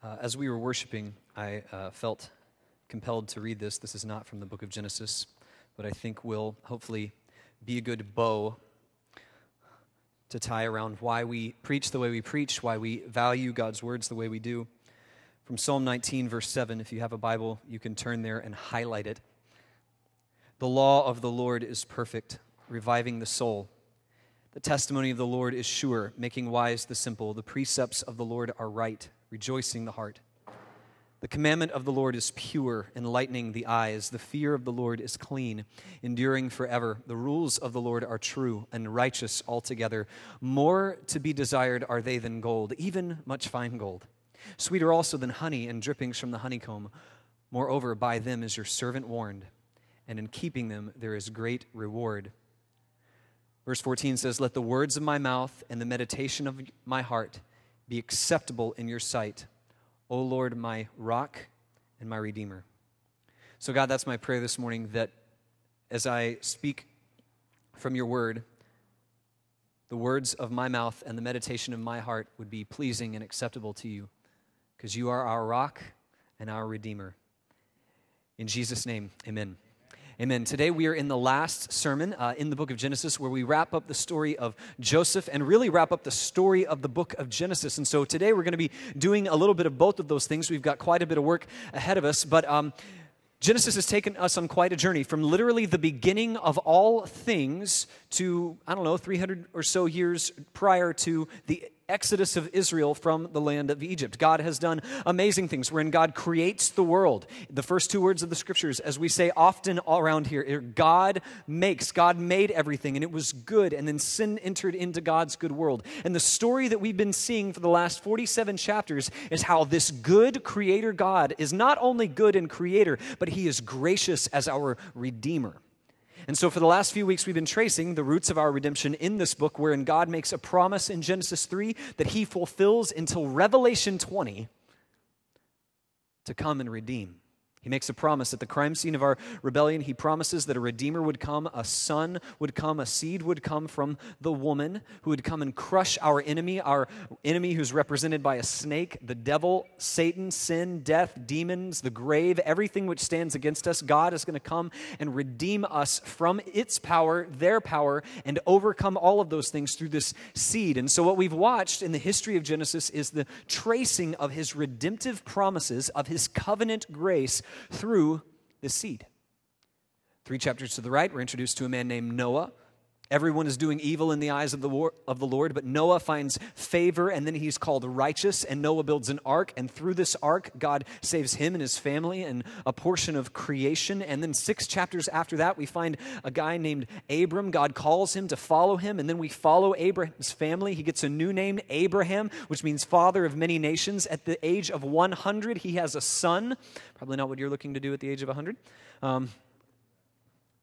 Uh, as we were worshiping, I uh, felt compelled to read this. This is not from the book of Genesis, but I think will hopefully be a good bow to tie around why we preach the way we preach, why we value God's words the way we do. From Psalm 19, verse 7, if you have a Bible, you can turn there and highlight it. The law of the Lord is perfect, reviving the soul. The testimony of the Lord is sure, making wise the simple. The precepts of the Lord are right rejoicing the heart. The commandment of the Lord is pure, enlightening the eyes. The fear of the Lord is clean, enduring forever. The rules of the Lord are true and righteous altogether. More to be desired are they than gold, even much fine gold. Sweeter also than honey and drippings from the honeycomb. Moreover, by them is your servant warned, and in keeping them there is great reward. Verse 14 says, Let the words of my mouth and the meditation of my heart be acceptable in your sight, O Lord, my rock and my redeemer. So, God, that's my prayer this morning that as I speak from your word, the words of my mouth and the meditation of my heart would be pleasing and acceptable to you, because you are our rock and our redeemer. In Jesus' name, amen. Amen. Today we are in the last sermon uh, in the book of Genesis where we wrap up the story of Joseph and really wrap up the story of the book of Genesis. And so today we're going to be doing a little bit of both of those things. We've got quite a bit of work ahead of us, but. Um, Genesis has taken us on quite a journey from literally the beginning of all things to, I don't know, 300 or so years prior to the exodus of Israel from the land of Egypt. God has done amazing things wherein God creates the world. The first two words of the scriptures, as we say often around here, er, God makes, God made everything, and it was good, and then sin entered into God's good world. And the story that we've been seeing for the last 47 chapters is how this good creator God is not only good and creator, but he is gracious as our redeemer. And so, for the last few weeks, we've been tracing the roots of our redemption in this book, wherein God makes a promise in Genesis 3 that he fulfills until Revelation 20 to come and redeem. He makes a promise at the crime scene of our rebellion. He promises that a redeemer would come, a son would come, a seed would come from the woman who would come and crush our enemy, our enemy who's represented by a snake, the devil, Satan, sin, death, demons, the grave, everything which stands against us. God is going to come and redeem us from its power, their power, and overcome all of those things through this seed. And so, what we've watched in the history of Genesis is the tracing of his redemptive promises, of his covenant grace through the seed. Three chapters to the right, we're introduced to a man named Noah Everyone is doing evil in the eyes of the, war, of the Lord, but Noah finds favor and then he's called righteous. And Noah builds an ark, and through this ark, God saves him and his family and a portion of creation. And then, six chapters after that, we find a guy named Abram. God calls him to follow him, and then we follow Abraham's family. He gets a new name, Abraham, which means father of many nations. At the age of 100, he has a son. Probably not what you're looking to do at the age of 100. Um,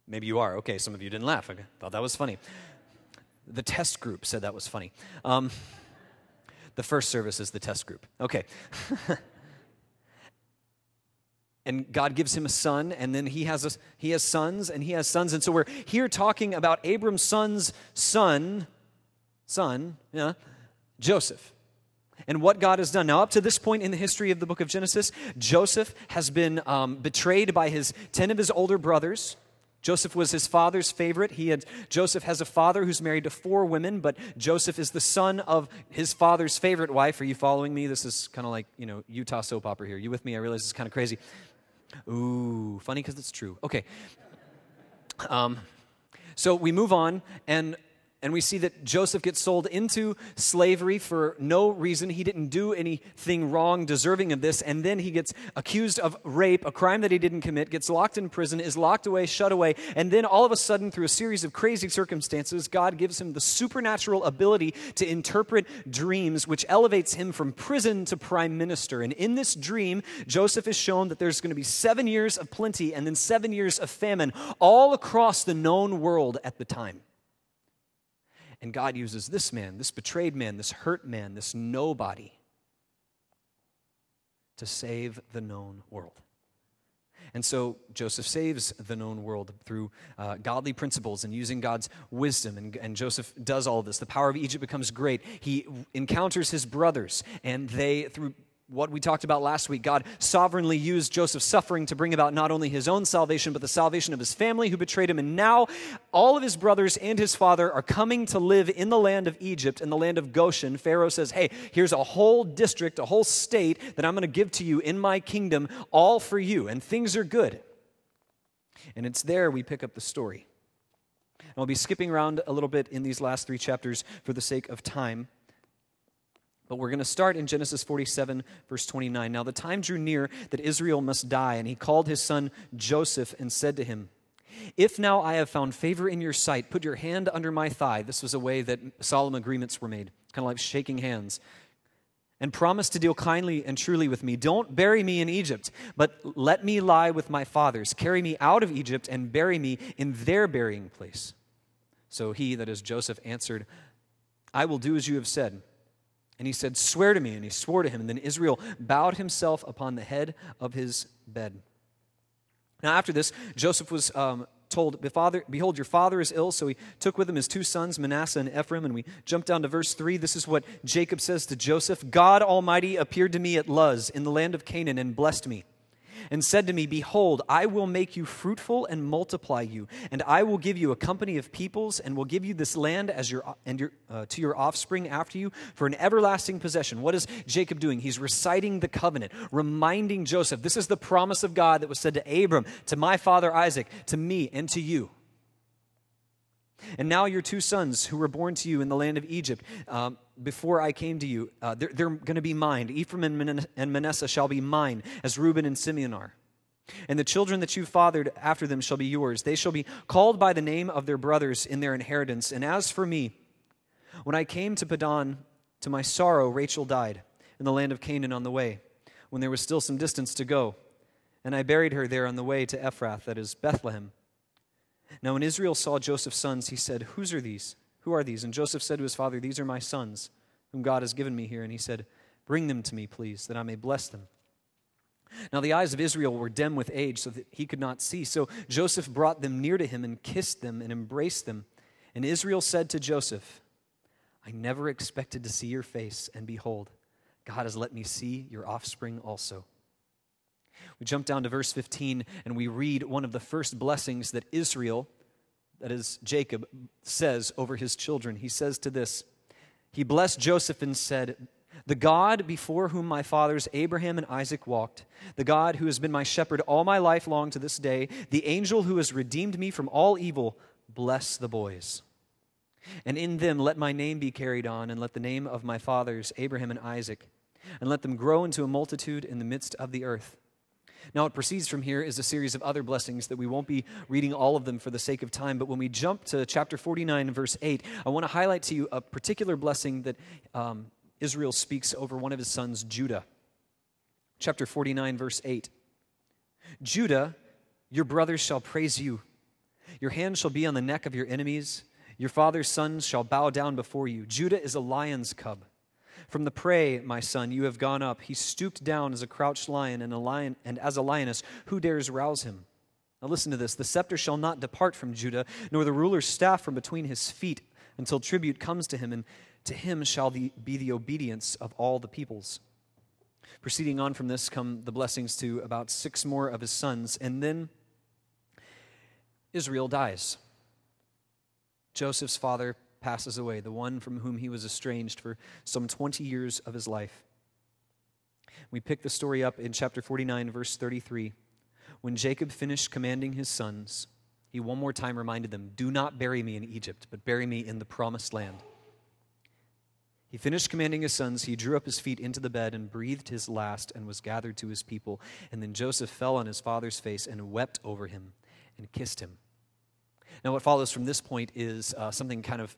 Maybe you are. Okay, some of you didn't laugh. I thought that was funny. The test group said that was funny. Um, the first service is the test group. Okay. and God gives him a son, and then he has, a, he has sons, and he has sons. And so we're here talking about Abram's son's son, son, yeah, Joseph and what God has done. Now, up to this point in the history of the book of Genesis, Joseph has been um, betrayed by his 10 of his older brothers. Joseph was his father's favorite. He had, Joseph has a father who's married to four women, but Joseph is the son of his father's favorite wife. Are you following me? This is kind of like, you know, Utah soap opera here. You with me? I realize it's kind of crazy. Ooh, funny because it's true. Okay. Um, so we move on, and and we see that Joseph gets sold into slavery for no reason. He didn't do anything wrong deserving of this. And then he gets accused of rape, a crime that he didn't commit, gets locked in prison, is locked away, shut away. And then all of a sudden, through a series of crazy circumstances, God gives him the supernatural ability to interpret dreams, which elevates him from prison to prime minister. And in this dream, Joseph is shown that there's going to be seven years of plenty and then seven years of famine all across the known world at the time. And God uses this man, this betrayed man, this hurt man, this nobody to save the known world. And so Joseph saves the known world through uh, godly principles and using God's wisdom. And, and Joseph does all this. The power of Egypt becomes great. He encounters his brothers, and they, through what we talked about last week. God sovereignly used Joseph's suffering to bring about not only his own salvation, but the salvation of his family who betrayed him. And now all of his brothers and his father are coming to live in the land of Egypt, in the land of Goshen. Pharaoh says, Hey, here's a whole district, a whole state that I'm going to give to you in my kingdom, all for you. And things are good. And it's there we pick up the story. And I'll be skipping around a little bit in these last three chapters for the sake of time. But we're going to start in Genesis 47, verse 29. Now the time drew near that Israel must die, and he called his son Joseph and said to him, If now I have found favor in your sight, put your hand under my thigh. This was a way that solemn agreements were made, kind of like shaking hands. And promise to deal kindly and truly with me. Don't bury me in Egypt, but let me lie with my fathers. Carry me out of Egypt and bury me in their burying place. So he, that is Joseph, answered, I will do as you have said. And he said, Swear to me. And he swore to him. And then Israel bowed himself upon the head of his bed. Now, after this, Joseph was um, told, Behold, your father is ill. So he took with him his two sons, Manasseh and Ephraim. And we jump down to verse 3. This is what Jacob says to Joseph God Almighty appeared to me at Luz in the land of Canaan and blessed me and said to me, Behold, I will make you fruitful and multiply you, and I will give you a company of peoples, and will give you this land as your, and your, uh, to your offspring after you for an everlasting possession. What is Jacob doing? He's reciting the covenant, reminding Joseph, This is the promise of God that was said to Abram, to my father Isaac, to me, and to you. And now your two sons, who were born to you in the land of Egypt, um, before I came to you, uh, they're, they're going to be mine. Ephraim and, Man- and Manasseh shall be mine, as Reuben and Simeon are. And the children that you fathered after them shall be yours. They shall be called by the name of their brothers in their inheritance. And as for me, when I came to Padan, to my sorrow, Rachel died in the land of Canaan on the way, when there was still some distance to go. And I buried her there on the way to Ephrath, that is Bethlehem. Now, when Israel saw Joseph's sons, he said, Whose are these? Who are these? And Joseph said to his father, These are my sons, whom God has given me here. And he said, Bring them to me, please, that I may bless them. Now, the eyes of Israel were dim with age, so that he could not see. So Joseph brought them near to him and kissed them and embraced them. And Israel said to Joseph, I never expected to see your face, and behold, God has let me see your offspring also. We jump down to verse 15 and we read one of the first blessings that Israel, that is Jacob, says over his children. He says to this He blessed Joseph and said, the God before whom my fathers Abraham and Isaac walked, the God who has been my shepherd all my life long to this day, the angel who has redeemed me from all evil, bless the boys. And in them let my name be carried on, and let the name of my fathers Abraham and Isaac, and let them grow into a multitude in the midst of the earth. Now, what proceeds from here is a series of other blessings that we won't be reading all of them for the sake of time, but when we jump to chapter 49, verse 8, I want to highlight to you a particular blessing that um, Israel speaks over one of his sons, Judah. Chapter 49, verse 8. Judah, your brothers shall praise you. Your hand shall be on the neck of your enemies. Your father's sons shall bow down before you. Judah is a lion's cub. From the prey, my son, you have gone up. He stooped down as a crouched lion and a lion and as a lioness. Who dares rouse him? Now listen to this. The scepter shall not depart from Judah, nor the ruler's staff from between his feet, until tribute comes to him, and to him shall the, be the obedience of all the peoples. Proceeding on from this come the blessings to about six more of his sons, and then Israel dies. Joseph's father passes away, the one from whom he was estranged for some 20 years of his life. We pick the story up in chapter 49, verse 33. When Jacob finished commanding his sons, he one more time reminded them, Do not bury me in Egypt, but bury me in the promised land. He finished commanding his sons. He drew up his feet into the bed and breathed his last and was gathered to his people. And then Joseph fell on his father's face and wept over him and kissed him. Now, what follows from this point is uh, something kind of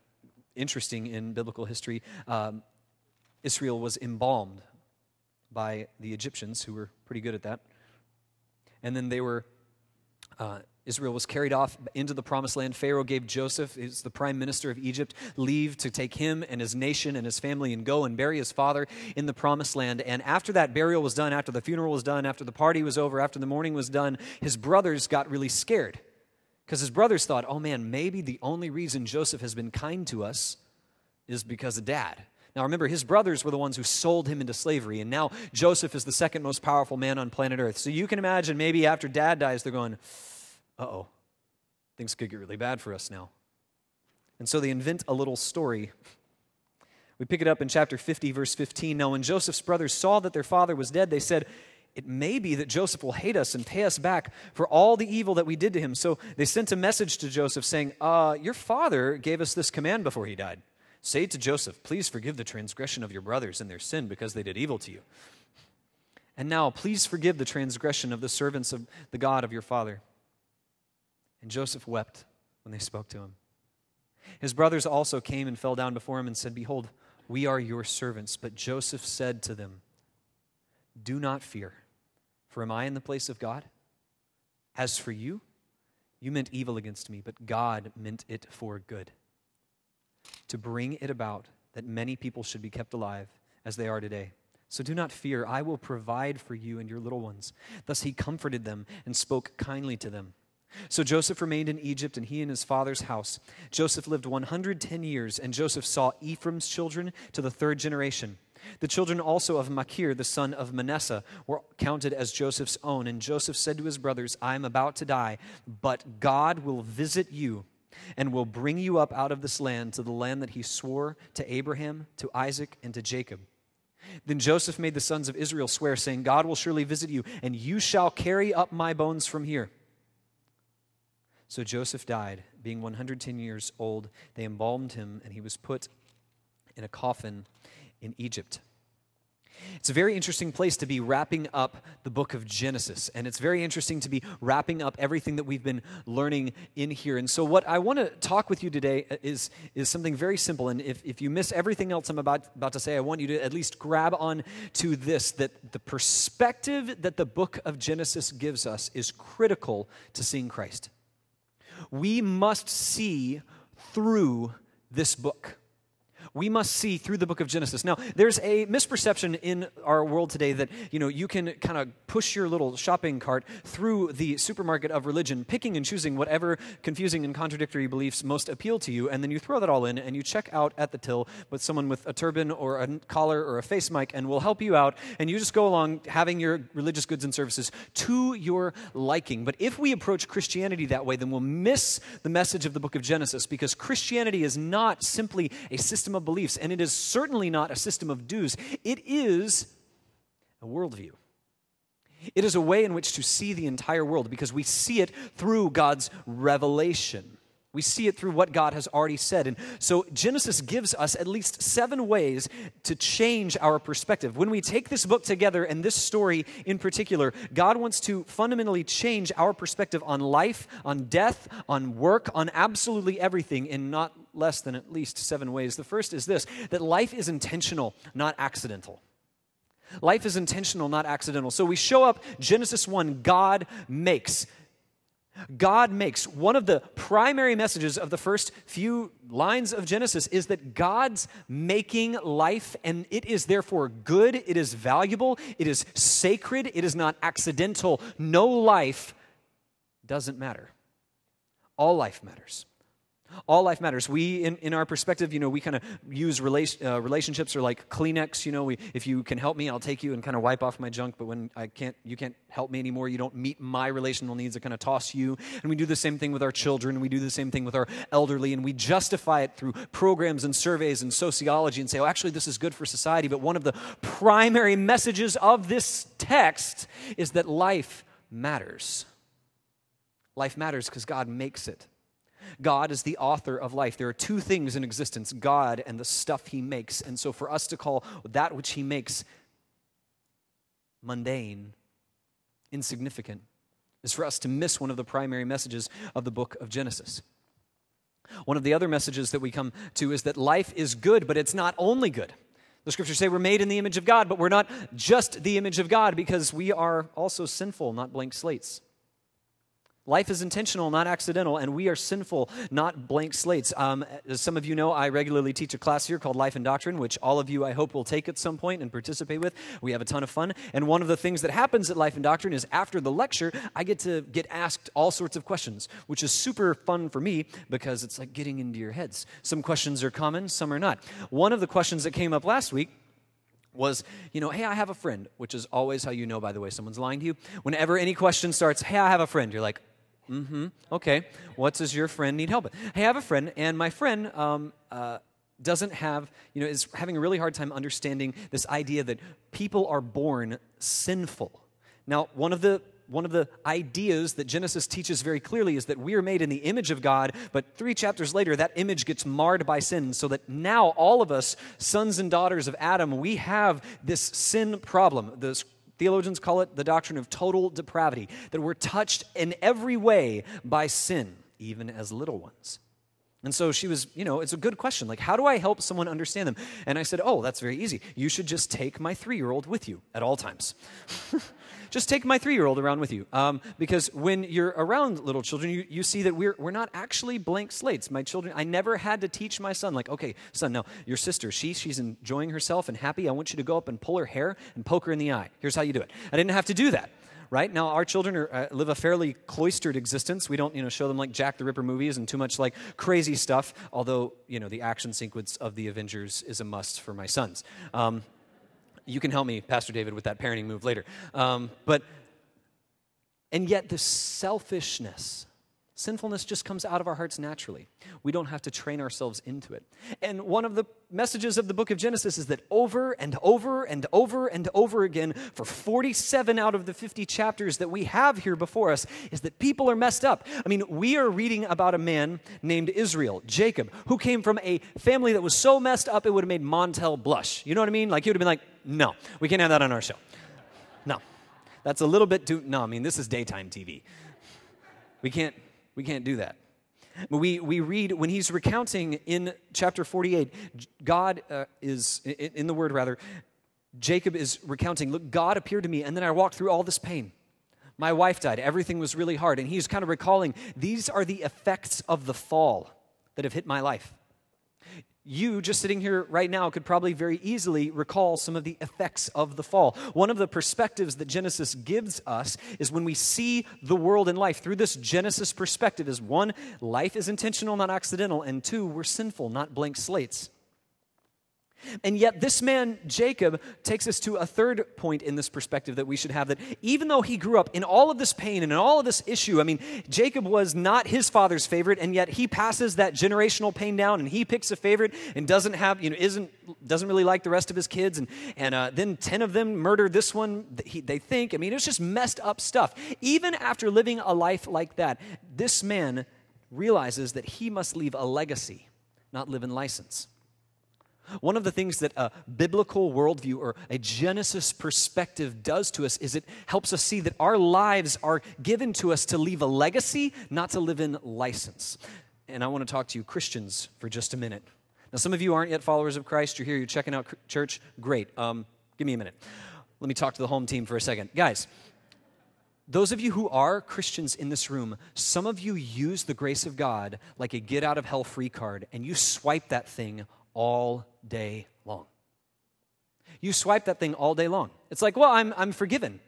interesting in biblical history. Um, Israel was embalmed by the Egyptians, who were pretty good at that. And then they were, uh, Israel was carried off into the promised land. Pharaoh gave Joseph, who's the prime minister of Egypt, leave to take him and his nation and his family and go and bury his father in the promised land. And after that burial was done, after the funeral was done, after the party was over, after the mourning was done, his brothers got really scared because his brothers thought, oh man, maybe the only reason Joseph has been kind to us is because of dad. Now remember, his brothers were the ones who sold him into slavery, and now Joseph is the second most powerful man on planet Earth. So you can imagine maybe after dad dies, they're going, uh oh, things could get really bad for us now. And so they invent a little story. We pick it up in chapter 50, verse 15. Now, when Joseph's brothers saw that their father was dead, they said, it may be that Joseph will hate us and pay us back for all the evil that we did to him. So they sent a message to Joseph saying, uh, Your father gave us this command before he died. Say to Joseph, Please forgive the transgression of your brothers and their sin because they did evil to you. And now, please forgive the transgression of the servants of the God of your father. And Joseph wept when they spoke to him. His brothers also came and fell down before him and said, Behold, we are your servants. But Joseph said to them, Do not fear for am I in the place of God? As for you, you meant evil against me, but God meant it for good, to bring it about that many people should be kept alive as they are today. So do not fear, I will provide for you and your little ones. Thus he comforted them and spoke kindly to them. So Joseph remained in Egypt, and he and his father's house. Joseph lived 110 years, and Joseph saw Ephraim's children to the third generation. The children also of Machir, the son of Manasseh, were counted as Joseph's own. And Joseph said to his brothers, I am about to die, but God will visit you and will bring you up out of this land to the land that he swore to Abraham, to Isaac, and to Jacob. Then Joseph made the sons of Israel swear, saying, God will surely visit you, and you shall carry up my bones from here. So Joseph died, being 110 years old. They embalmed him, and he was put in a coffin in Egypt. It's a very interesting place to be wrapping up the book of Genesis, and it's very interesting to be wrapping up everything that we've been learning in here. And so, what I want to talk with you today uh, is, is something very simple. And if, if you miss everything else I'm about, about to say, I want you to at least grab on to this that the perspective that the book of Genesis gives us is critical to seeing Christ. We must see through this book we must see through the book of Genesis. Now, there's a misperception in our world today that, you know, you can kind of push your little shopping cart through the supermarket of religion, picking and choosing whatever confusing and contradictory beliefs most appeal to you, and then you throw that all in and you check out at the till with someone with a turban or a collar or a face mic and will help you out, and you just go along having your religious goods and services to your liking. But if we approach Christianity that way, then we'll miss the message of the book of Genesis because Christianity is not simply a system of beliefs, and it is certainly not a system of dues. It is a worldview. It is a way in which to see the entire world because we see it through God's revelation. We see it through what God has already said. And so Genesis gives us at least seven ways to change our perspective. When we take this book together and this story in particular, God wants to fundamentally change our perspective on life, on death, on work, on absolutely everything, and not less than at least seven ways. The first is this that life is intentional, not accidental. Life is intentional, not accidental. So we show up, Genesis 1, God makes. God makes. One of the primary messages of the first few lines of Genesis is that God's making life, and it is therefore good, it is valuable, it is sacred, it is not accidental. No life doesn't matter. All life matters. All life matters. We, in, in our perspective, you know, we kind of use rela- uh, relationships are like Kleenex. You know, we, if you can help me, I'll take you and kind of wipe off my junk. But when I can't, you can't help me anymore, you don't meet my relational needs, I kind of toss you. And we do the same thing with our children. We do the same thing with our elderly. And we justify it through programs and surveys and sociology and say, oh, actually, this is good for society. But one of the primary messages of this text is that life matters. Life matters because God makes it God is the author of life. There are two things in existence God and the stuff he makes. And so for us to call that which he makes mundane, insignificant, is for us to miss one of the primary messages of the book of Genesis. One of the other messages that we come to is that life is good, but it's not only good. The scriptures say we're made in the image of God, but we're not just the image of God because we are also sinful, not blank slates. Life is intentional, not accidental, and we are sinful, not blank slates. Um, as some of you know, I regularly teach a class here called Life and Doctrine, which all of you, I hope, will take at some point and participate with. We have a ton of fun. And one of the things that happens at Life and Doctrine is after the lecture, I get to get asked all sorts of questions, which is super fun for me because it's like getting into your heads. Some questions are common, some are not. One of the questions that came up last week was, you know, hey, I have a friend, which is always how you know, by the way, someone's lying to you. Whenever any question starts, hey, I have a friend, you're like, Mm-hmm. Okay. What does your friend need help with? I have a friend, and my friend um, uh, doesn't have, you know, is having a really hard time understanding this idea that people are born sinful. Now, one of the one of the ideas that Genesis teaches very clearly is that we are made in the image of God, but three chapters later, that image gets marred by sin, so that now all of us, sons and daughters of Adam, we have this sin problem. The Theologians call it the doctrine of total depravity, that we're touched in every way by sin, even as little ones. And so she was, you know, it's a good question. Like, how do I help someone understand them? And I said, oh, that's very easy. You should just take my three year old with you at all times. just take my three year old around with you. Um, because when you're around little children, you, you see that we're, we're not actually blank slates. My children, I never had to teach my son, like, okay, son, no, your sister, she, she's enjoying herself and happy. I want you to go up and pull her hair and poke her in the eye. Here's how you do it. I didn't have to do that right? Now, our children are, uh, live a fairly cloistered existence. We don't, you know, show them like Jack the Ripper movies and too much like crazy stuff, although, you know, the action sequence of the Avengers is a must for my sons. Um, you can help me, Pastor David, with that parenting move later. Um, but, and yet the selfishness Sinfulness just comes out of our hearts naturally. We don't have to train ourselves into it. And one of the messages of the book of Genesis is that over and over and over and over again, for 47 out of the 50 chapters that we have here before us, is that people are messed up. I mean, we are reading about a man named Israel, Jacob, who came from a family that was so messed up it would have made Montel blush. You know what I mean? Like, he would have been like, no, we can't have that on our show. No, that's a little bit too, no, I mean, this is daytime TV. We can't we can't do that. But we, we read when he's recounting in chapter 48, God uh, is, in the word rather, Jacob is recounting, Look, God appeared to me, and then I walked through all this pain. My wife died. Everything was really hard. And he's kind of recalling, These are the effects of the fall that have hit my life you just sitting here right now could probably very easily recall some of the effects of the fall. One of the perspectives that Genesis gives us is when we see the world and life through this Genesis perspective is one, life is intentional, not accidental, and two, we're sinful, not blank slates. And yet, this man, Jacob, takes us to a third point in this perspective that we should have that even though he grew up in all of this pain and in all of this issue, I mean, Jacob was not his father's favorite, and yet he passes that generational pain down and he picks a favorite and doesn't have, you know, isn't, doesn't really like the rest of his kids. And, and uh, then 10 of them murder this one, they think. I mean, it's just messed up stuff. Even after living a life like that, this man realizes that he must leave a legacy, not live in license. One of the things that a biblical worldview or a Genesis perspective does to us is it helps us see that our lives are given to us to leave a legacy, not to live in license. And I want to talk to you, Christians, for just a minute. Now, some of you aren't yet followers of Christ. You're here, you're checking out church. Great. Um, give me a minute. Let me talk to the home team for a second. Guys, those of you who are Christians in this room, some of you use the grace of God like a get out of hell free card and you swipe that thing all day long. You swipe that thing all day long. It's like, well, I'm, I'm forgiven.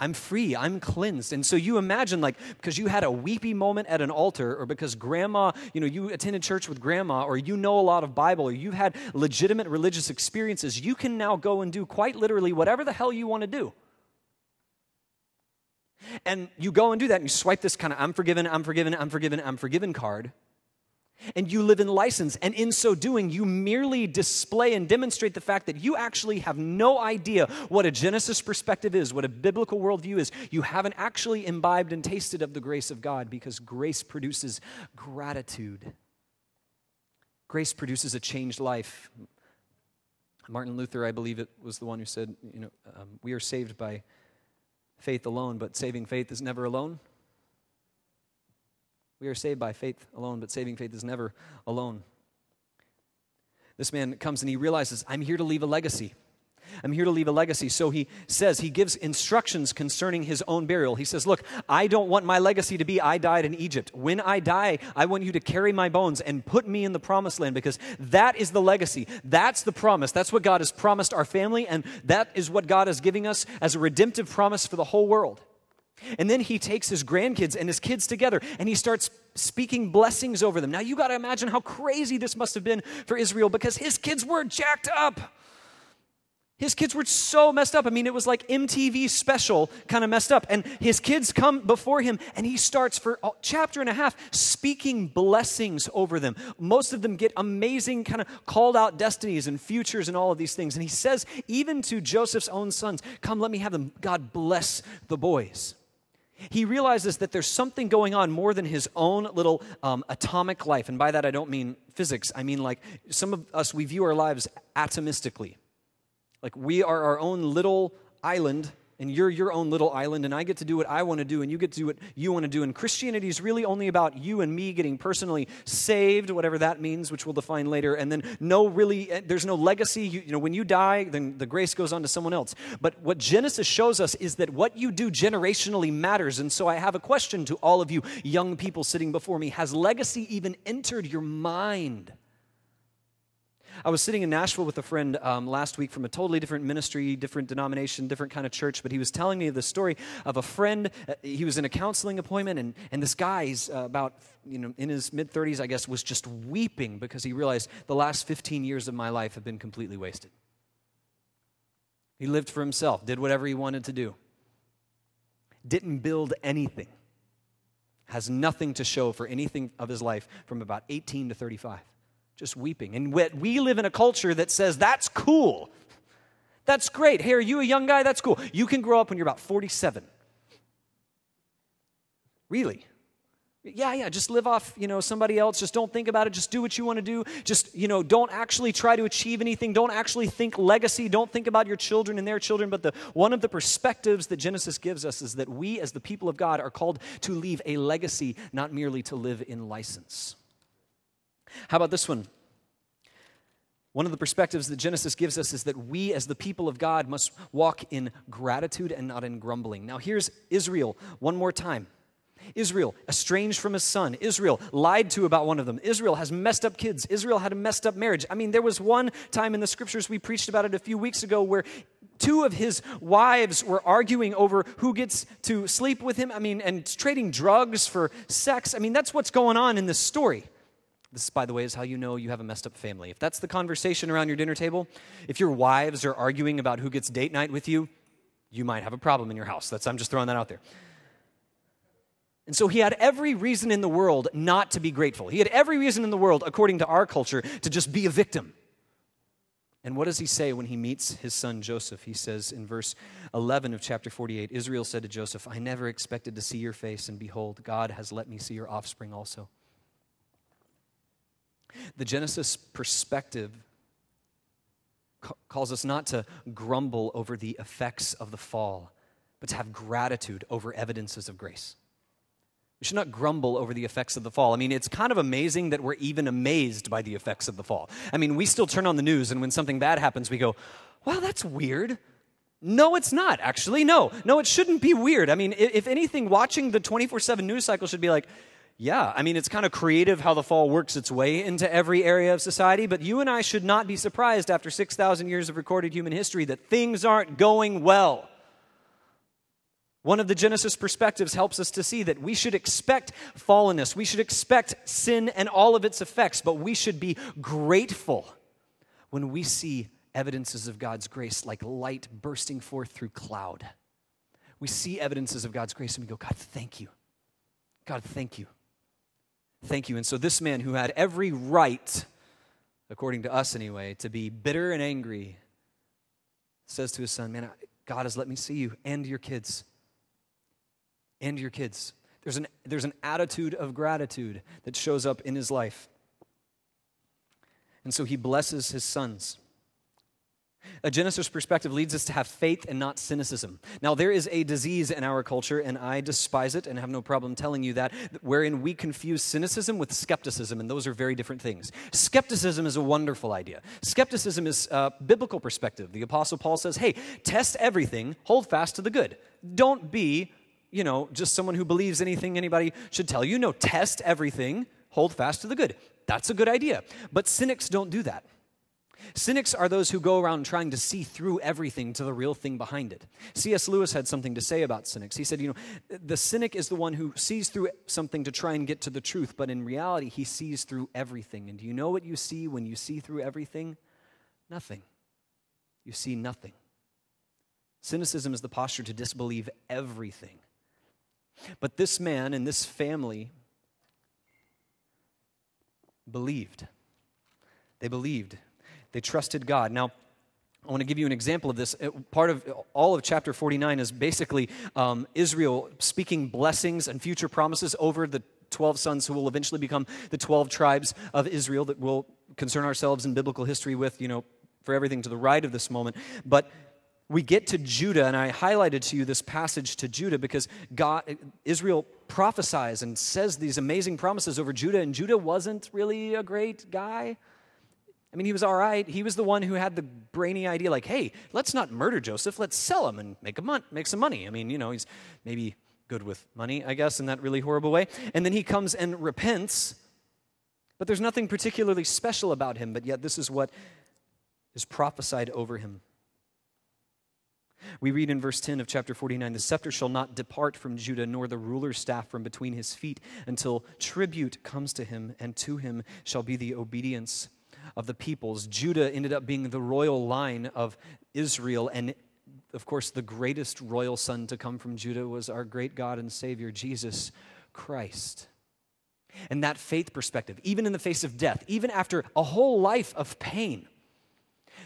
I'm free. I'm cleansed. And so you imagine, like, because you had a weepy moment at an altar, or because grandma, you know, you attended church with grandma, or you know a lot of Bible, or you've had legitimate religious experiences, you can now go and do quite literally whatever the hell you want to do. And you go and do that, and you swipe this kind of I'm forgiven, I'm forgiven, I'm forgiven, I'm forgiven card and you live in license. And in so doing, you merely display and demonstrate the fact that you actually have no idea what a Genesis perspective is, what a biblical worldview is. You haven't actually imbibed and tasted of the grace of God because grace produces gratitude. Grace produces a changed life. Martin Luther, I believe it was the one who said, you know, um, we are saved by faith alone, but saving faith is never alone. We are saved by faith alone, but saving faith is never alone. This man comes and he realizes, I'm here to leave a legacy. I'm here to leave a legacy. So he says, he gives instructions concerning his own burial. He says, Look, I don't want my legacy to be I died in Egypt. When I die, I want you to carry my bones and put me in the promised land because that is the legacy. That's the promise. That's what God has promised our family, and that is what God is giving us as a redemptive promise for the whole world. And then he takes his grandkids and his kids together and he starts speaking blessings over them. Now you got to imagine how crazy this must have been for Israel because his kids were jacked up. His kids were so messed up. I mean, it was like MTV special kind of messed up. And his kids come before him and he starts for a chapter and a half speaking blessings over them. Most of them get amazing kind of called out destinies and futures and all of these things. And he says, even to Joseph's own sons, Come, let me have them. God bless the boys. He realizes that there's something going on more than his own little um, atomic life. And by that, I don't mean physics. I mean, like, some of us, we view our lives atomistically. Like, we are our own little island and you're your own little island, and I get to do what I want to do, and you get to do what you want to do. And Christianity is really only about you and me getting personally saved, whatever that means, which we'll define later. And then, no, really, eh, there's no legacy. You, you know, when you die, then the grace goes on to someone else. But what Genesis shows us is that what you do generationally matters. And so, I have a question to all of you young people sitting before me Has legacy even entered your mind? I was sitting in Nashville with a friend um, last week from a totally different ministry, different denomination, different kind of church, but he was telling me the story of a friend. Uh, he was in a counseling appointment, and, and this guy, he's uh, about, you know, in his mid 30s, I guess, was just weeping because he realized the last 15 years of my life have been completely wasted. He lived for himself, did whatever he wanted to do, didn't build anything, has nothing to show for anything of his life from about 18 to 35 just weeping. And we live in a culture that says, that's cool. That's great. Hey, are you a young guy? That's cool. You can grow up when you're about 47. Really? Yeah, yeah, just live off, you know, somebody else. Just don't think about it. Just do what you want to do. Just, you know, don't actually try to achieve anything. Don't actually think legacy. Don't think about your children and their children. But the one of the perspectives that Genesis gives us is that we as the people of God are called to leave a legacy, not merely to live in license. How about this one? One of the perspectives that Genesis gives us is that we, as the people of God, must walk in gratitude and not in grumbling. Now, here's Israel one more time. Israel, estranged from his son. Israel, lied to about one of them. Israel has messed up kids. Israel had a messed up marriage. I mean, there was one time in the scriptures, we preached about it a few weeks ago, where two of his wives were arguing over who gets to sleep with him. I mean, and trading drugs for sex. I mean, that's what's going on in this story. This, by the way, is how you know you have a messed up family. If that's the conversation around your dinner table, if your wives are arguing about who gets date night with you, you might have a problem in your house. That's, I'm just throwing that out there. And so he had every reason in the world not to be grateful. He had every reason in the world, according to our culture, to just be a victim. And what does he say when he meets his son Joseph? He says in verse 11 of chapter 48 Israel said to Joseph, I never expected to see your face, and behold, God has let me see your offspring also. The Genesis perspective calls us not to grumble over the effects of the fall, but to have gratitude over evidences of grace. We should not grumble over the effects of the fall. I mean, it's kind of amazing that we're even amazed by the effects of the fall. I mean, we still turn on the news, and when something bad happens, we go, wow, that's weird. No, it's not, actually. No, no, it shouldn't be weird. I mean, if anything, watching the 24 7 news cycle should be like, yeah, I mean, it's kind of creative how the fall works its way into every area of society, but you and I should not be surprised after 6,000 years of recorded human history that things aren't going well. One of the Genesis perspectives helps us to see that we should expect fallenness, we should expect sin and all of its effects, but we should be grateful when we see evidences of God's grace like light bursting forth through cloud. We see evidences of God's grace and we go, God, thank you. God, thank you. Thank you. And so this man who had every right, according to us anyway, to be bitter and angry says to his son, Man, God has let me see you and your kids. And your kids. There's an, there's an attitude of gratitude that shows up in his life. And so he blesses his sons. A Genesis perspective leads us to have faith and not cynicism. Now, there is a disease in our culture, and I despise it and have no problem telling you that, wherein we confuse cynicism with skepticism, and those are very different things. Skepticism is a wonderful idea. Skepticism is a uh, biblical perspective. The Apostle Paul says, hey, test everything, hold fast to the good. Don't be, you know, just someone who believes anything anybody should tell you. No, test everything, hold fast to the good. That's a good idea. But cynics don't do that. Cynics are those who go around trying to see through everything to the real thing behind it. C.S. Lewis had something to say about cynics. He said, You know, the cynic is the one who sees through something to try and get to the truth, but in reality, he sees through everything. And do you know what you see when you see through everything? Nothing. You see nothing. Cynicism is the posture to disbelieve everything. But this man and this family believed. They believed they trusted God. Now, I want to give you an example of this. Part of all of chapter 49 is basically um, Israel speaking blessings and future promises over the 12 sons who will eventually become the 12 tribes of Israel that we'll concern ourselves in biblical history with, you know, for everything to the right of this moment. But we get to Judah, and I highlighted to you this passage to Judah because God, Israel prophesies and says these amazing promises over Judah, and Judah wasn't really a great guy. I mean, he was all right. He was the one who had the brainy idea, like, hey, let's not murder Joseph. Let's sell him and make, a mon- make some money. I mean, you know, he's maybe good with money, I guess, in that really horrible way. And then he comes and repents. But there's nothing particularly special about him, but yet this is what is prophesied over him. We read in verse 10 of chapter 49 the scepter shall not depart from Judah, nor the ruler's staff from between his feet, until tribute comes to him, and to him shall be the obedience of the peoples. Judah ended up being the royal line of Israel. And of course, the greatest royal son to come from Judah was our great God and Savior, Jesus Christ. And that faith perspective, even in the face of death, even after a whole life of pain,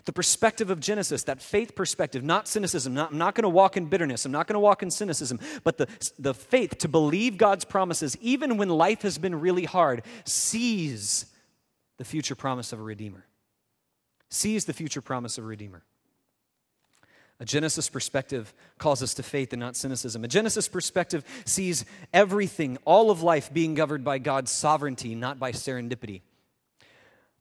the perspective of Genesis, that faith perspective, not cynicism. Not, I'm not going to walk in bitterness. I'm not going to walk in cynicism. But the, the faith to believe God's promises, even when life has been really hard, sees the future promise of a Redeemer. Sees the future promise of a Redeemer. A Genesis perspective calls us to faith and not cynicism. A Genesis perspective sees everything, all of life, being governed by God's sovereignty, not by serendipity.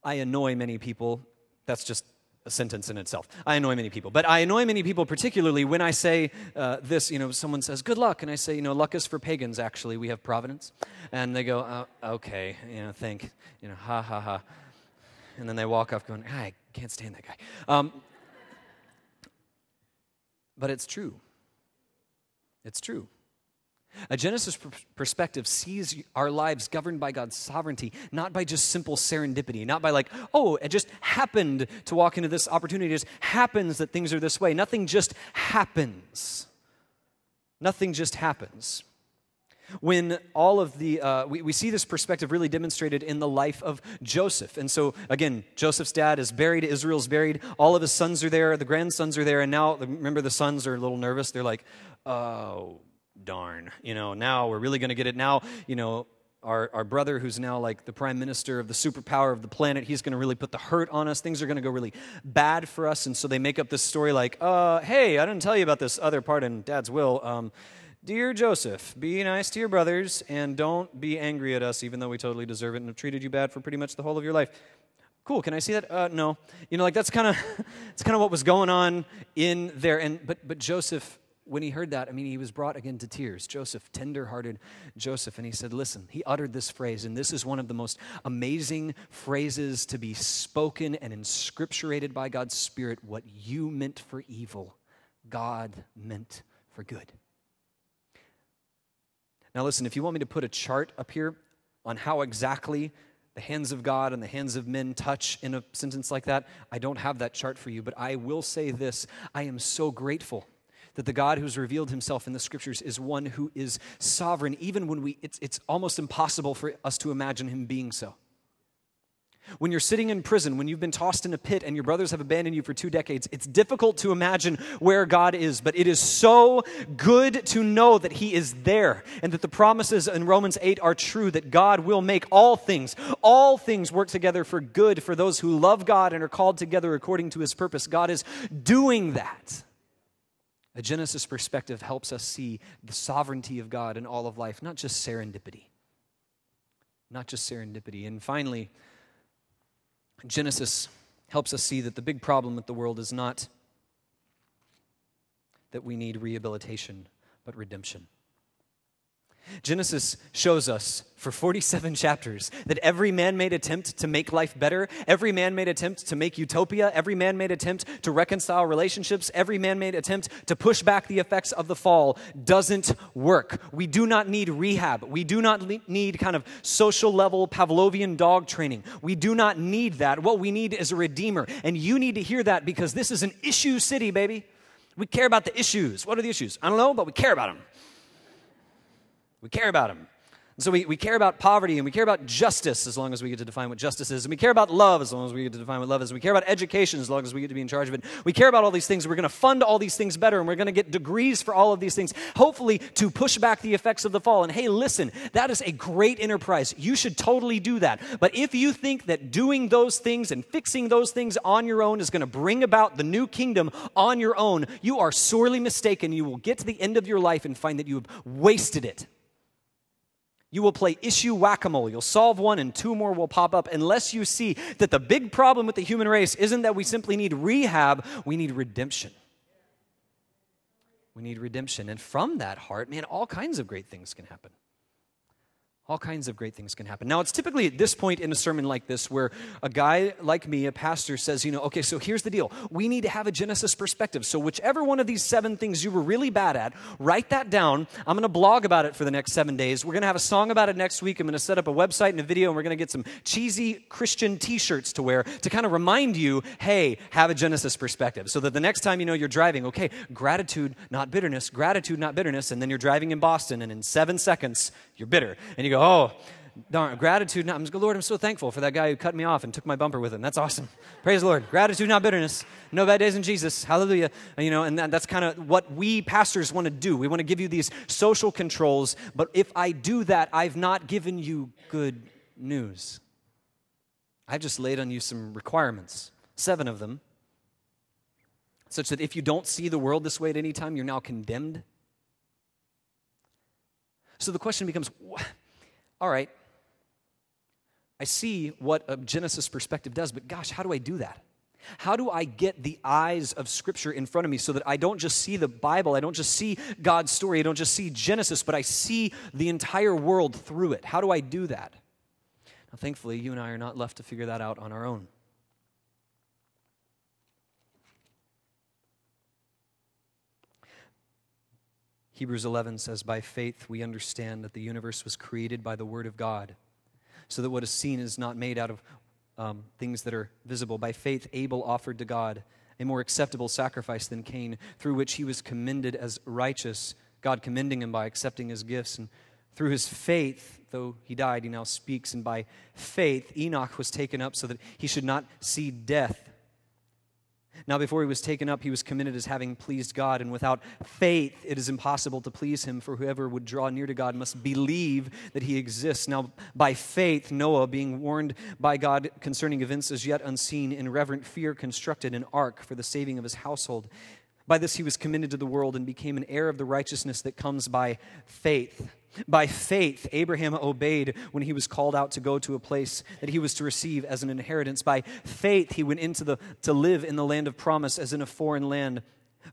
I annoy many people. That's just a sentence in itself. I annoy many people, but I annoy many people particularly when I say uh, this. You know, someone says "good luck," and I say, "You know, luck is for pagans. Actually, we have providence," and they go, oh, "Okay, you know, think, you know, ha ha ha," and then they walk off going, "I can't stand that guy." Um, but it's true. It's true. A Genesis perspective sees our lives governed by God's sovereignty, not by just simple serendipity, not by like, oh, it just happened to walk into this opportunity. It just happens that things are this way. Nothing just happens. Nothing just happens. When all of the, uh, we, we see this perspective really demonstrated in the life of Joseph. And so, again, Joseph's dad is buried, Israel's buried, all of his sons are there, the grandsons are there, and now, remember, the sons are a little nervous. They're like, oh, darn, you know, now we're really going to get it. Now, you know, our, our brother, who's now like the prime minister of the superpower of the planet, he's going to really put the hurt on us. Things are going to go really bad for us. And so they make up this story like, uh, hey, I didn't tell you about this other part in Dad's will. Um, Dear Joseph, be nice to your brothers and don't be angry at us, even though we totally deserve it and have treated you bad for pretty much the whole of your life. Cool. Can I see that? Uh, no. You know, like that's kind of that's kind of what was going on in there. And but but Joseph when he heard that, I mean, he was brought again to tears. Joseph, tender-hearted Joseph, and he said, "Listen." He uttered this phrase, and this is one of the most amazing phrases to be spoken and inscripturated by God's Spirit. What you meant for evil, God meant for good. Now, listen. If you want me to put a chart up here on how exactly the hands of God and the hands of men touch in a sentence like that, I don't have that chart for you, but I will say this: I am so grateful that the God who's revealed himself in the scriptures is one who is sovereign, even when we, it's, it's almost impossible for us to imagine him being so. When you're sitting in prison, when you've been tossed in a pit and your brothers have abandoned you for two decades, it's difficult to imagine where God is, but it is so good to know that He is there and that the promises in Romans 8 are true that God will make all things, all things work together for good for those who love God and are called together according to His purpose. God is doing that. A Genesis perspective helps us see the sovereignty of God in all of life, not just serendipity. Not just serendipity. And finally, Genesis helps us see that the big problem with the world is not that we need rehabilitation, but redemption. Genesis shows us for 47 chapters that every man made attempt to make life better, every man made attempt to make utopia, every man made attempt to reconcile relationships, every man made attempt to push back the effects of the fall doesn't work. We do not need rehab. We do not le- need kind of social level Pavlovian dog training. We do not need that. What we need is a redeemer. And you need to hear that because this is an issue city, baby. We care about the issues. What are the issues? I don't know, but we care about them. We care about them. And so we, we care about poverty and we care about justice as long as we get to define what justice is. And we care about love as long as we get to define what love is. And we care about education as long as we get to be in charge of it. We care about all these things. We're going to fund all these things better and we're going to get degrees for all of these things, hopefully to push back the effects of the fall. And hey, listen, that is a great enterprise. You should totally do that. But if you think that doing those things and fixing those things on your own is going to bring about the new kingdom on your own, you are sorely mistaken. You will get to the end of your life and find that you have wasted it. You will play issue whack a mole. You'll solve one and two more will pop up unless you see that the big problem with the human race isn't that we simply need rehab, we need redemption. We need redemption. And from that heart, man, all kinds of great things can happen. All kinds of great things can happen. Now, it's typically at this point in a sermon like this where a guy like me, a pastor, says, you know, okay, so here's the deal. We need to have a Genesis perspective. So, whichever one of these seven things you were really bad at, write that down. I'm going to blog about it for the next seven days. We're going to have a song about it next week. I'm going to set up a website and a video, and we're going to get some cheesy Christian t shirts to wear to kind of remind you, hey, have a Genesis perspective. So that the next time you know you're driving, okay, gratitude, not bitterness, gratitude, not bitterness. And then you're driving in Boston, and in seven seconds, you're bitter. And you go, oh, darn, gratitude. Not, Lord, I'm so thankful for that guy who cut me off and took my bumper with him. That's awesome. Praise the Lord. Gratitude, not bitterness. No bad days in Jesus. Hallelujah. You know, and that, that's kind of what we pastors want to do. We want to give you these social controls, but if I do that, I've not given you good news. I've just laid on you some requirements, seven of them, such that if you don't see the world this way at any time, you're now condemned. So the question becomes, all right, I see what a Genesis perspective does, but gosh, how do I do that? How do I get the eyes of Scripture in front of me so that I don't just see the Bible, I don't just see God's story, I don't just see Genesis, but I see the entire world through it? How do I do that? Now, thankfully, you and I are not left to figure that out on our own. Hebrews 11 says, By faith we understand that the universe was created by the Word of God, so that what is seen is not made out of um, things that are visible. By faith, Abel offered to God a more acceptable sacrifice than Cain, through which he was commended as righteous, God commending him by accepting his gifts. And through his faith, though he died, he now speaks. And by faith, Enoch was taken up so that he should not see death now, before he was taken up, he was committed as having pleased God, and without faith, it is impossible to please him, for whoever would draw near to God must believe that he exists. Now, by faith, Noah, being warned by God concerning events as yet unseen, in reverent fear constructed an ark for the saving of his household. By this, he was committed to the world and became an heir of the righteousness that comes by faith. By faith, Abraham obeyed when he was called out to go to a place that he was to receive as an inheritance. By faith, he went into the, to live in the land of promise as in a foreign land.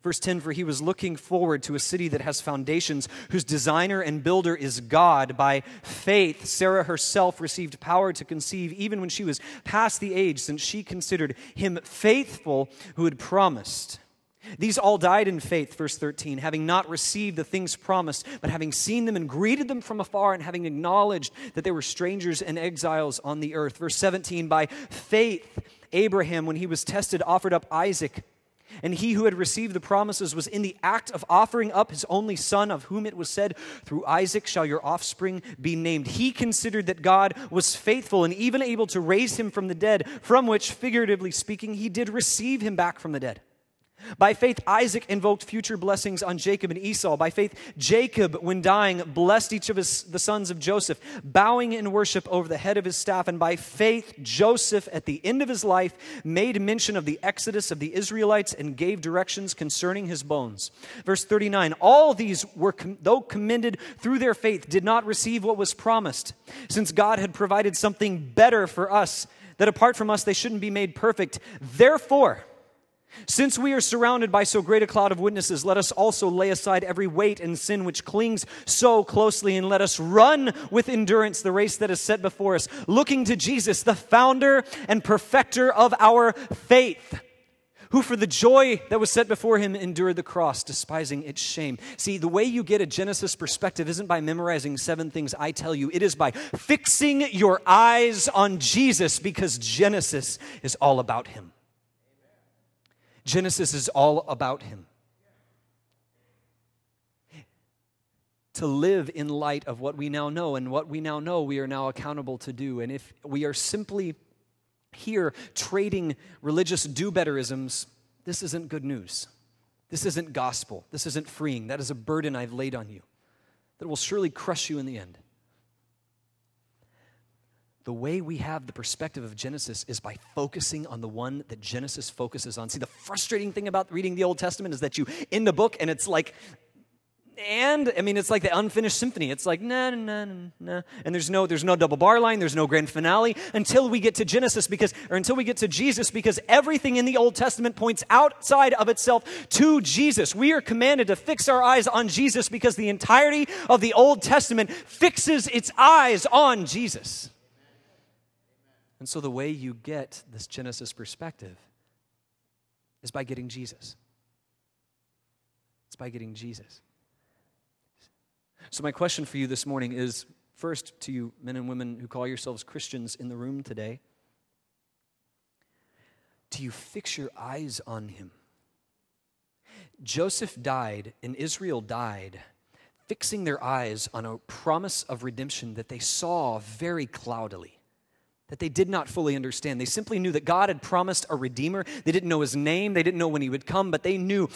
Verse 10 For he was looking forward to a city that has foundations, whose designer and builder is God. By faith, Sarah herself received power to conceive, even when she was past the age, since she considered him faithful who had promised. These all died in faith, verse 13, having not received the things promised, but having seen them and greeted them from afar, and having acknowledged that they were strangers and exiles on the earth. Verse 17, by faith, Abraham, when he was tested, offered up Isaac. And he who had received the promises was in the act of offering up his only son, of whom it was said, Through Isaac shall your offspring be named. He considered that God was faithful and even able to raise him from the dead, from which, figuratively speaking, he did receive him back from the dead. By faith, Isaac invoked future blessings on Jacob and Esau. By faith, Jacob, when dying, blessed each of his, the sons of Joseph, bowing in worship over the head of his staff. And by faith, Joseph, at the end of his life, made mention of the exodus of the Israelites and gave directions concerning his bones. Verse 39 All these were, though commended through their faith, did not receive what was promised, since God had provided something better for us, that apart from us they shouldn't be made perfect. Therefore, since we are surrounded by so great a cloud of witnesses, let us also lay aside every weight and sin which clings so closely, and let us run with endurance the race that is set before us, looking to Jesus, the founder and perfecter of our faith, who for the joy that was set before him endured the cross, despising its shame. See, the way you get a Genesis perspective isn't by memorizing seven things I tell you, it is by fixing your eyes on Jesus, because Genesis is all about him. Genesis is all about him. to live in light of what we now know. And what we now know, we are now accountable to do. And if we are simply here trading religious do betterisms, this isn't good news. This isn't gospel. This isn't freeing. That is a burden I've laid on you that will surely crush you in the end the way we have the perspective of Genesis is by focusing on the one that Genesis focuses on. See, the frustrating thing about reading the Old Testament is that you end the book and it's like, and I mean, it's like the unfinished symphony. It's like no, no, no, no, and there's no, there's no double bar line. There's no grand finale until we get to Genesis, because or until we get to Jesus, because everything in the Old Testament points outside of itself to Jesus. We are commanded to fix our eyes on Jesus because the entirety of the Old Testament fixes its eyes on Jesus. And so the way you get this Genesis perspective is by getting Jesus. It's by getting Jesus. So, my question for you this morning is first to you, men and women who call yourselves Christians in the room today, do you fix your eyes on him? Joseph died and Israel died, fixing their eyes on a promise of redemption that they saw very cloudily that they did not fully understand. They simply knew that God had promised a redeemer. They didn't know his name, they didn't know when he would come, but they knew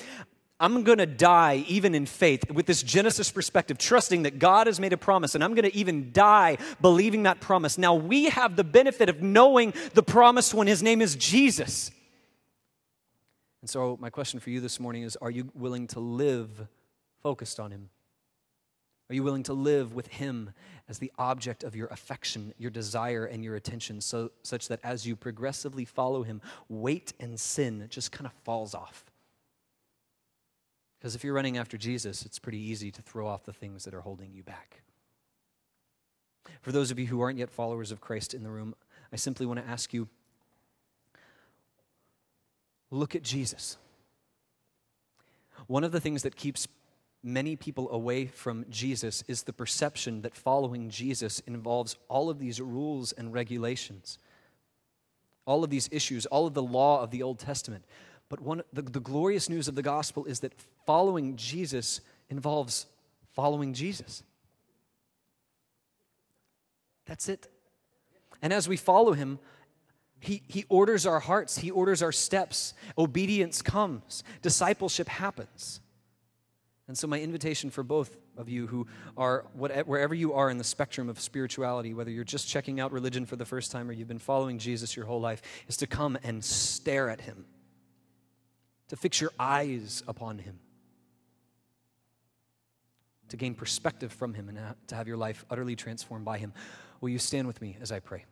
I'm going to die even in faith with this Genesis perspective, trusting that God has made a promise, and I'm going to even die believing that promise. Now we have the benefit of knowing the promised one. His name is Jesus. And so, my question for you this morning is Are you willing to live focused on him? Are you willing to live with Him as the object of your affection, your desire, and your attention, so, such that as you progressively follow Him, weight and sin just kind of falls off? Because if you're running after Jesus, it's pretty easy to throw off the things that are holding you back. For those of you who aren't yet followers of Christ in the room, I simply want to ask you look at Jesus. One of the things that keeps many people away from Jesus is the perception that following Jesus involves all of these rules and regulations, all of these issues, all of the law of the Old Testament. But one, the, the glorious news of the gospel is that following Jesus involves following Jesus. That's it. And as we follow him, he, he orders our hearts, he orders our steps. Obedience comes, discipleship happens. And so, my invitation for both of you who are, whatever, wherever you are in the spectrum of spirituality, whether you're just checking out religion for the first time or you've been following Jesus your whole life, is to come and stare at him, to fix your eyes upon him, to gain perspective from him, and to have your life utterly transformed by him. Will you stand with me as I pray?